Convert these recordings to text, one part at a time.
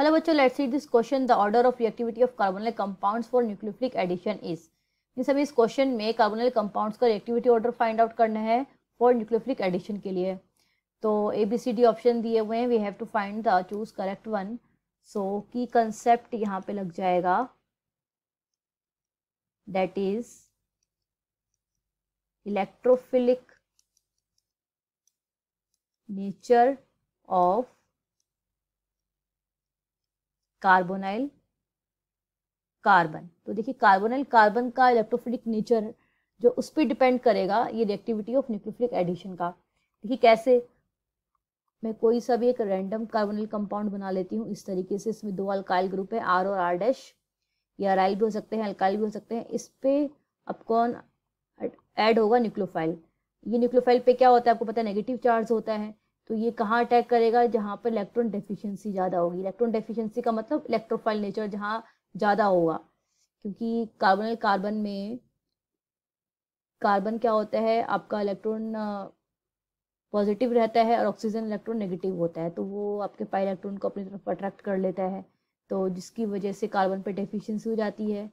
hello बच्चों let's see this question the order of reactivity of carbonyl compounds for nucleophilic addition is in सभी इस question में carbonyl compounds का reactivity order find out करना है for nucleophilic addition के लिए तो A B C D option दिए हुए हैं we have to find the choose correct one so की कंसेप्ट यहाँ पे लग जाएगा that is electrophilic nature of carbonyl carbon तो देखिए कार्बोनाइल कार्बन का इलेक्ट्रोफिलिक नेचर जो उस पर डिपेंड करेगा ये रिएक्टिविटी ऑफ न्यूक्लियोफिलिक एडिशन का देखिए कैसे मैं कोई सा भी एक रैंडम कार्बोनिल कंपाउंड बना लेती हूँ इस तरीके से इसमें दो अल्काइल ग्रुप है आर और आर डैश ये अराइल भी हो सकते हैं अल्काइल भी हो सकते हैं इस पर कौन ऐड होगा न्यूक्लोफाइल ये न्यूक्लोफाइल पे क्या होता है आपको पता है नेगेटिव चार्ज होता है तो ये कहाँ अटैक करेगा जहाँ पर इलेक्ट्रॉन डेफिशिएंसी ज़्यादा होगी इलेक्ट्रॉन डेफिशिएंसी का मतलब इलेक्ट्रोफाइल नेचर जहाँ ज़्यादा होगा क्योंकि कार्बनल कार्बन में कार्बन क्या होता है आपका इलेक्ट्रॉन पॉजिटिव रहता है और ऑक्सीजन इलेक्ट्रॉन नेगेटिव होता है तो वो आपके पाई इलेक्ट्रॉन को अपनी तरफ अट्रैक्ट कर लेता है तो जिसकी वजह से कार्बन पर डेफिशिएंसी हो जाती है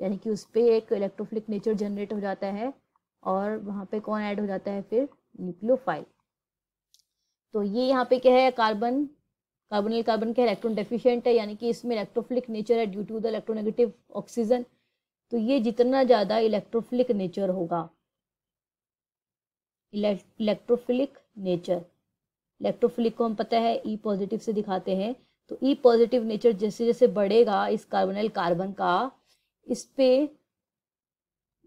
यानी कि उस पर एक इलेक्ट्रोफिलिक नेचर जनरेट हो जाता है और वहाँ पे कौन ऐड हो जाता है फिर न्यूक्लियोफाइल तो ये यहाँ पे क्या है कार्बन कार्बोनिल कार्बन क्या इलेक्ट्रॉन डेफिशिएंट है यानी कि इसमें इलेक्ट्रोफिलिक नेचर है due to the electronegative oxygen तो ये जितना ज़्यादा इलेक्ट्रोफिलिक नेचर होगा इलेक्ट्रोफिलिक नेचर इलेक्ट्रोफिलिक को हम पता है ई e पॉजिटिव से दिखाते हैं तो ई पॉजिटिव नेचर जैसे जैसे बढ़ेगा इस कार्बोनाइल कार्बन का इस पर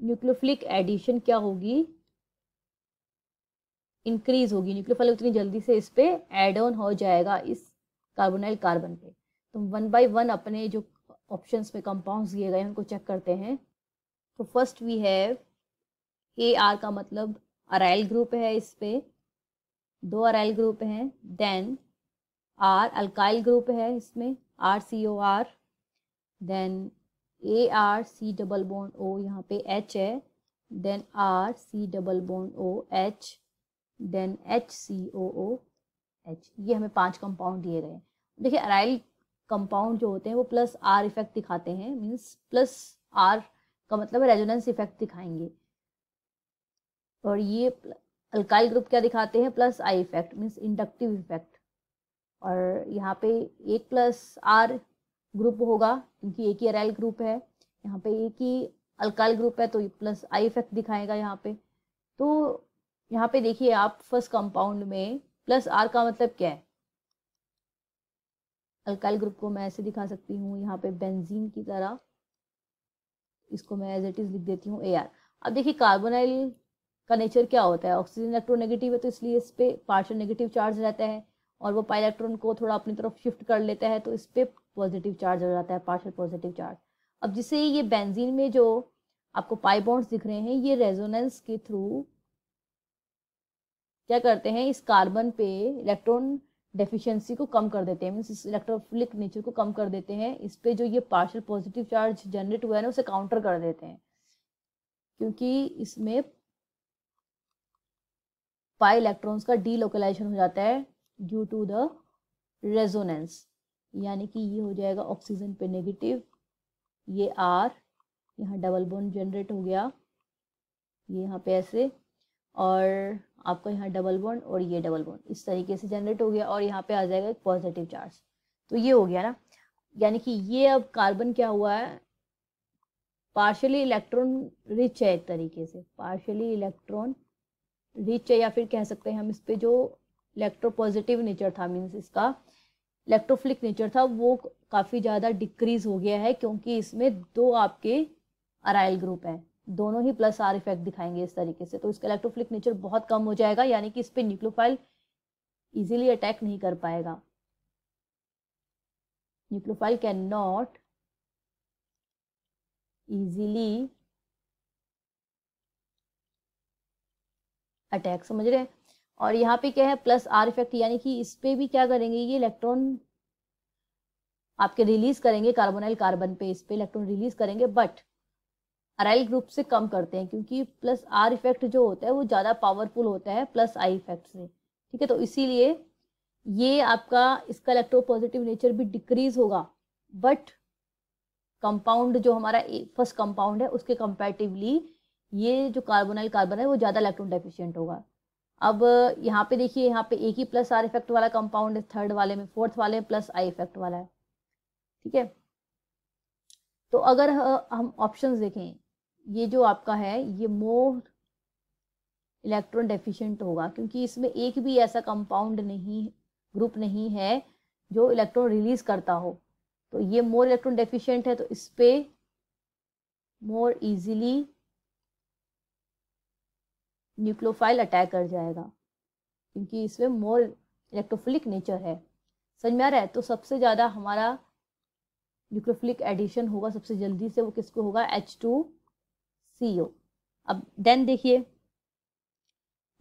न्यूक्लोफिलिक एडिशन क्या होगी इंक्रीज होगी न्यूक्लियोफाइल उतनी जल्दी से इस पर एड ऑन हो जाएगा इस कार्बोनाइल कार्बन पे तो वन बाय वन अपने जो ऑप्शन में कंपाउंड्स दिए गए उनको चेक करते हैं तो first we have A R का मतलब अराइल ग्रुप है इस पे दो अराइल ग्रुप हैं देन आर अल्काइल ग्रुप है इसमें R C O R then A R C double bond O यहाँ पे एच है then R C double bond O H then H C O O H ये हमें पांच compound दिए गए देखिए अराइल कंपाउंड जो होते हैं वो प्लस आर इफेक्ट दिखाते हैं मीन्स प्लस आर का मतलब रेजोनेंस इफेक्ट दिखाएंगे और ये अल्काइल ग्रुप क्या दिखाते हैं plus I effect means inductive effect और यहाँ पे एक प्लस आर ग्रुप होगा क्योंकि एक ही अराइल ग्रुप है यहाँ पे एक ही अल्काइल ग्रुप है तो प्लस आई इफेक्ट दिखाएगा यहाँ पे तो यहाँ पे देखिए आप फर्स्ट कंपाउंड में प्लस आर का मतलब क्या है अल्काइल ग्रुप को मैं ऐसे दिखा सकती हूँ यहाँ पे बेंजीन की तरह इसको मैं एज इट इज लिख देती हूँ ए आर अब देखिए कार्बोनाइल का नेचर क्या होता है ऑक्सीजन इलेक्ट्रोनेगेटिव है तो इसलिए इस पर पार्शल नेगेटिव चार्ज रहता है और वो पाई इलेक्ट्रॉन को थोड़ा अपनी तरफ शिफ्ट कर लेता है तो इस पर पॉजिटिव चार्ज हो जाता है पार्शल पॉजिटिव चार्ज अब जिसे ये बेंजीन में जो आपको पाई बॉन्ड्स दिख रहे हैं ये रेजोनेंस के थ्रू क्या करते हैं इस कार्बन पे इलेक्ट्रॉन डेफिशिएंसी को कम कर देते हैं मीन्स इस इलेक्ट्रोफिलिक नेचर को कम कर देते हैं इस पर जो ये पार्शल पॉजिटिव चार्ज जनरेट हुआ है ना उसे काउंटर कर देते हैं क्योंकि इसमें पाई इलेक्ट्रॉन्स का डीलोकलाइजेशन हो जाता है ड्यू टू द रेजोनेंस यानी कि ये हो जाएगा ऑक्सीजन पे नेगेटिव ये आर यहाँ डबल बोन जनरेट हो गया ये यहाँ पे ऐसे और आपका यहाँ डबल बॉन्ड और ये डबल बॉन्ड इस तरीके से जनरेट हो गया और यहाँ पे आ जाएगा एक पॉजिटिव चार्ज तो ये हो गया ना यानी कि ये अब कार्बन क्या हुआ है पार्शली इलेक्ट्रॉन रिच है एक तरीके से पार्शली इलेक्ट्रॉन रिच है या फिर कह सकते हैं हम इस पर जो इलेक्ट्रो पॉजिटिव नेचर था मीन्स इसका इलेक्ट्रोफ्लिक नेचर था वो काफ़ी ज़्यादा डिक्रीज हो गया है क्योंकि इसमें दो आपके अराइल ग्रुप हैं दोनों ही प्लस आर इफेक्ट दिखाएंगे इस तरीके से तो इसका इलेक्ट्रोफिलिक नेचर बहुत कम हो जाएगा यानी कि इस पर न्यूक्लोफाइल इजीली अटैक नहीं कर पाएगा nucleophile can not easily attack समझ रहे हैं और यहाँ पे क्या है प्लस आर इफेक्ट यानी कि इस पर भी क्या करेंगे ये इलेक्ट्रॉन आपके रिलीज करेंगे कार्बोनाइल कार्बन पे इस पर इलेक्ट्रॉन रिलीज करेंगे बट अराइल ग्रुप से कम करते हैं क्योंकि प्लस आर इफेक्ट जो होता है वो ज़्यादा पावरफुल होता है प्लस आई इफेक्ट से ठीक है तो इसीलिए ये आपका इसका इलेक्ट्रोपॉजिटिव नेचर भी डिक्रीज होगा बट कंपाउंड जो हमारा फर्स्ट कंपाउंड है उसके कंपेरेटिवली ये जो कार्बोनाइल कार्बन है वो ज़्यादा इलेक्ट्रॉन डेफिशिएंट होगा अब यहाँ पे देखिए यहाँ पे एक ही प्लस आर इफेक्ट वाला कंपाउंड है थर्ड वाले में फोर्थ वाले में प्लस आई इफेक्ट वाला है ठीक है तो अगर हम ऑप्शंस देखें ये जो आपका है ये मोर इलेक्ट्रॉन डेफिशिएंट होगा क्योंकि इसमें एक भी ऐसा कंपाउंड नहीं ग्रुप नहीं है जो इलेक्ट्रॉन रिलीज करता हो तो ये मोर इलेक्ट्रॉन डेफिशिएंट है तो इस पर मोर इजीली न्यूक्लोफाइल अटैक कर जाएगा क्योंकि इसमें मोर इलेक्ट्रोफिलिक नेचर है समझ में आ रहा है तो सबसे ज़्यादा हमारा न्यूक्लोफिलिक एडिशन होगा सबसे जल्दी से वो किसको होगा एच टू सी ओ अब देन देखिए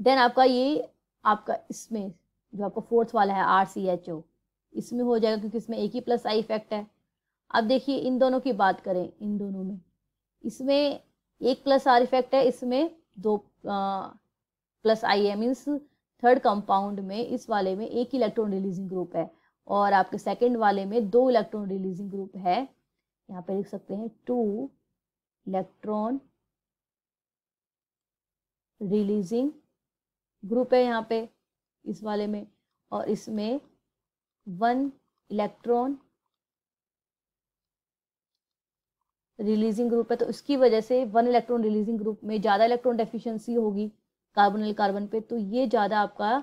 देन आपका ये आपका इसमें जो आपका फोर्थ वाला है आर सी एच ओ इसमें हो जाएगा क्योंकि इसमें एक ही प्लस आई इफेक्ट है अब देखिए इन दोनों की बात करें इन दोनों में इसमें एक प्लस आर इफेक्ट है इसमें दो आ, प्लस आई है मीन्स थर्ड कंपाउंड में इस वाले में एक इलेक्ट्रॉन रिलीजिंग ग्रुप है और आपके सेकेंड वाले में दो इलेक्ट्रॉन रिलीजिंग ग्रुप है यहाँ पे लिख सकते हैं टू इलेक्ट्रॉन रिलीजिंग ग्रुप है यहाँ पे इस वाले में और इसमें वन इलेक्ट्रॉन रिलीजिंग ग्रुप है तो इसकी वजह से वन इलेक्ट्रॉन रिलीजिंग ग्रुप में ज़्यादा इलेक्ट्रॉन डेफिशिएंसी होगी एल कार्बन पे तो ये ज़्यादा आपका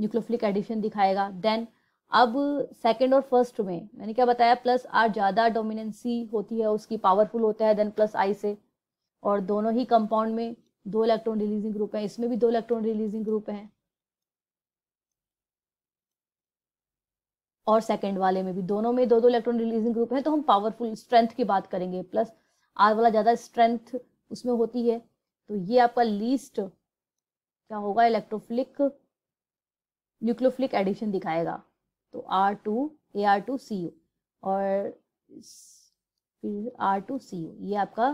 न्यूक्लोफिलिक एडिशन दिखाएगा देन अब सेकंड और फर्स्ट में मैंने क्या बताया प्लस आर ज़्यादा डोमिनेंसी होती है उसकी पावरफुल होता है देन प्लस आई से और दोनों ही कंपाउंड में दो इलेक्ट्रॉन रिलीजिंग ग्रुप है इसमें भी दो इलेक्ट्रॉन रिलीजिंग ग्रुप है और सेकंड वाले में भी दोनों में दो दो इलेक्ट्रॉन रिलीजिंग ग्रुप है तो हम पावरफुल स्ट्रेंथ की बात करेंगे प्लस आर वाला ज़्यादा स्ट्रेंथ उसमें होती है तो ये आपका लीस्ट क्या होगा इलेक्ट्रोफ्लिक न्यूक्लोफ्लिक एडिशन दिखाएगा तो R two A R two C और फिर आर टू सी ये आपका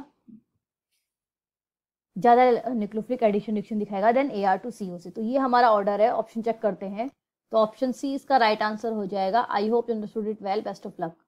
ज़्यादा निक्लोफ्रिक एडिशन डिक्शन दिखाएगा then A R two C O से तो ये हमारा ऑर्डर है ऑप्शन चेक करते हैं तो ऑप्शन सी इसका राइट right आंसर हो जाएगा I hope understood it well best of luck